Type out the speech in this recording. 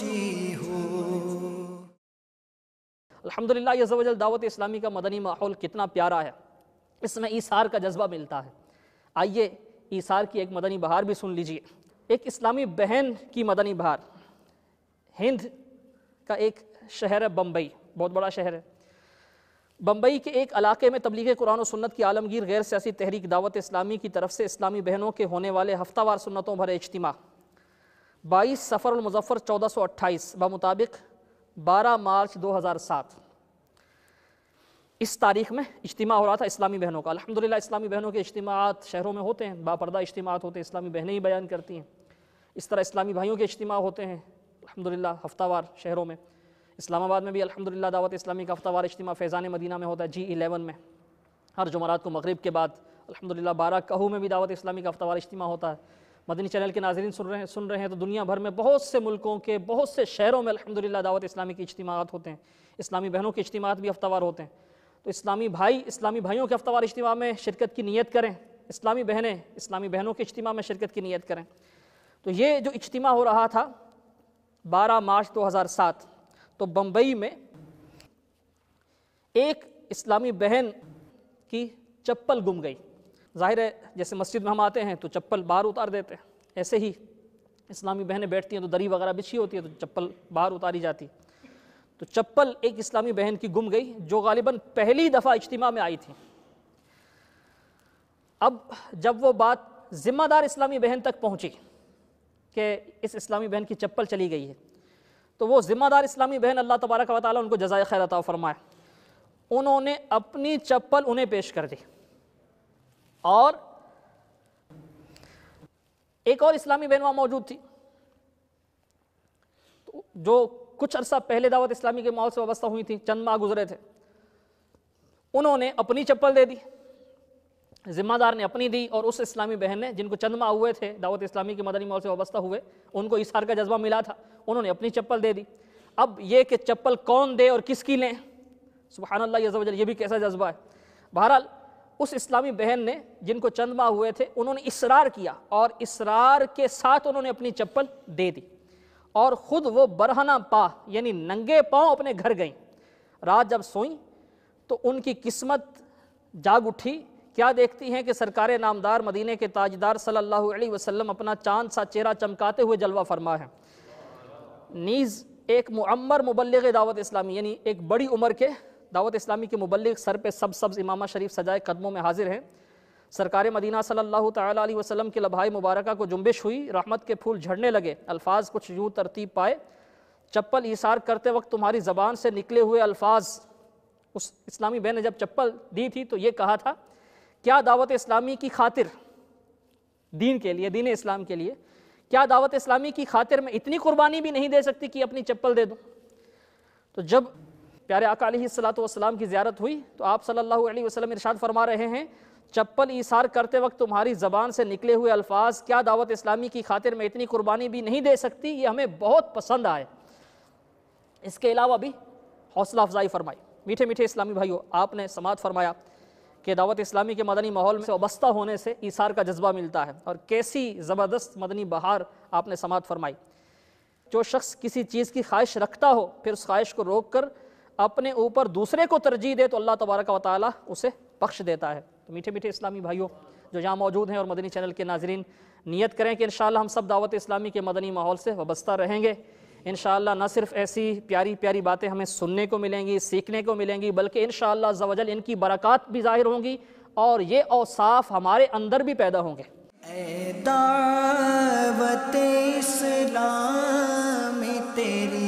جی ہو الحمدللہ یہ زوجل دعوت اسلامی کا مدنی ماحول کتنا پیارا ہے اس میں ایسار کا جذبہ ملتا ہے آئیے ایسار کی ایک مدنی بہار بھی سن لیجئے ایک اسلامی بہن کی مدنی بہار ہند کا ایک شہر ہے بمبئی بہت بڑا شہر ہے بمبئی کے ایک علاقے میں تبلیغ قرآن و سنت کی عالمگیر غیر سیاسی تحریک دعوت اسلامی کی طرف سے اسلامی بہنوں کے ہونے والے ہفتہ وار سنتوں بھر اجتماع بائیس سفر المظفر چودہ سو اٹھائیس بمطابق بارہ مارچ دو ہزار سات اس تاریخ میں اجتماع ہو رہا تھا اسلامی بہنوں کا الحمدللہ اسلامی بہنوں کے اجتماعات شہروں میں ہوتے ہیں باپردہ اجتماعات ہوتے ہیں اسلامی بہنیں ہی بیان کرتی ہیں اس طرح اسلامی بھائیوں کے اجتماع ہوتے ہیں الحمدللہ ہفتہ وار شہروں میں اسلام آباد میں بھی الحمدللہ دعوت اسلامی کا ہفتہ وار اجتماع فیضان مدینہ میں ہوتا ہے جی الیون میں ہر جمعرات کو مغرب کے بعد الحمدللہ بارہ کہو میں بھی دعوت اسلامی کا ہفتہ وار اجتماع ہوتا ہے مدنی چینل کے ناظرین سن رہے ہیں سن رہے ہیں تو دنیا بھر میں بہت سے ملکوں کے بہت سے شہروں میں الحمدللہ دعوت اسلامی کے اجتماعات ہوتے ہیں اسلامی بہنوں کے اجتماعات بھی وار ہوتے ہیں تو اسلامی بھائی اسلامی بھائیوں کے افتوار اجتماع میں شرکت کی نیت کریں اسلامی بہنیں اسلامی بہنوں کے اجتماع میں شرکت کی نیت کریں تو یہ جو اجتماع ہو رہا تھا بارہ مارچ دو ہزار سات تو بمبئی میں ایک اسلامی بہن کی چپل گم گئی ظاہر ہے جیسے مسجد میں ہم آتے ہیں تو چپل باہر اتار دیتے ہیں ایسے ہی اسلامی بہنیں بیٹھتی ہیں تو دری وغیرہ بچھی ہوتی ہے تو چپل باہر اتاری جاتی تو چپل ایک اسلامی بہن کی گم گئی جو غالباً پہلی دفعہ اجتماع میں آئی تھی اب جب وہ بات ذمہ دار اسلامی بہن تک پہنچی کہ اس اسلامی بہن کی چپل چلی گئی ہے تو وہ ذمہ دار اسلامی بہن اللہ تبارک و تعالیٰ ان کو جزائے خیر عطا فرمائے انہوں نے اپنی چپل انہیں پیش کر دی اور ایک اور اسلامی بینوا وہاں موجود تھی جو کچھ عرصہ پہلے دعوت اسلامی کے ماحول سے وابستہ ہوئی تھیں چند ماہ گزرے تھے انہوں نے اپنی چپل دے دی ذمہ دار نے اپنی دی اور اس اسلامی بہن نے جن کو چند ماہ ہوئے تھے دعوت اسلامی کی مدنی ماحول سے وابستہ ہوئے ان کو اشار کا جذبہ ملا تھا انہوں نے اپنی چپل دے دی اب یہ کہ چپل کون دے اور کس کی لیں سبحان اللہ یہ بھی کیسا جذبہ ہے بہرحال اس اسلامی بہن نے جن کو چند ماہ ہوئے تھے انہوں نے اسرار کیا اور اسرار کے ساتھ انہوں نے اپنی چپل دے دی اور خود وہ برہنہ پا یعنی ننگے پاؤں اپنے گھر گئیں رات جب سوئیں تو ان کی قسمت جاگ اٹھی کیا دیکھتی ہیں کہ سرکار نامدار مدینہ کے تاجدار صلی اللہ علیہ وسلم اپنا چاند سا چہرہ چمکاتے ہوئے جلوہ فرما ہے نیز ایک معمر مبلغ دعوت اسلامی یعنی ایک بڑی عمر کے دعوت اسلامی کے مبلغ سر پہ سب سبز امامہ شریف سجائے قدموں میں حاضر ہیں سرکار مدینہ صلی اللہ تعالیٰ علیہ وسلم کے لبھائی مبارکہ کو جنبش ہوئی رحمت کے پھول جھڑنے لگے الفاظ کچھ یوں ترتیب پائے چپل اثار کرتے وقت تمہاری زبان سے نکلے ہوئے الفاظ اس اسلامی بہن نے جب چپل دی تھی تو یہ کہا تھا کیا دعوت اسلامی کی خاطر دین کے لیے دین اسلام کے لیے کیا دعوت اسلامی کی خاطر میں اتنی قربانی بھی نہیں دے سکتی کہ اپنی چپل دے دوں تو جب پیارے علیہ صلاحۃ والسلام کی زیارت ہوئی تو آپ صلی اللہ علیہ وسلم ارشاد فرما رہے ہیں چپل ایسار کرتے وقت تمہاری زبان سے نکلے ہوئے الفاظ کیا دعوت اسلامی کی خاطر میں اتنی قربانی بھی نہیں دے سکتی یہ ہمیں بہت پسند آئے اس کے علاوہ بھی حوصلہ افزائی فرمائی میٹھے میٹھے اسلامی بھائیو آپ نے سماعت فرمایا کہ دعوت اسلامی کے مدنی ماحول میں وابستہ ہونے سے اثار کا جذبہ ملتا ہے اور کیسی زبردست مدنی بہار آپ نے سماعت فرمائی جو شخص کسی چیز کی خواہش رکھتا ہو پھر اس خواہش کو روک کر اپنے اوپر دوسرے کو ترجیح دے تو اللہ تبارک و تعالی اسے بخش دیتا ہے تو میٹھے میٹھے اسلامی بھائیوں جو یہاں موجود ہیں اور مدنی چینل کے ناظرین نیت کریں کہ انشاءاللہ ہم سب دعوت اسلامی کے مدنی ماحول سے وابستہ رہیں گے انشاءاللہ نہ صرف ایسی پیاری پیاری باتیں ہمیں سننے کو ملیں گی سیکھنے کو ملیں گی بلکہ انشاءاللہ عزوجل ان کی برکات بھی ظاہر ہوں گی اور یہ اوصاف ہمارے اندر بھی پیدا ہوں گے اے دعوت تیری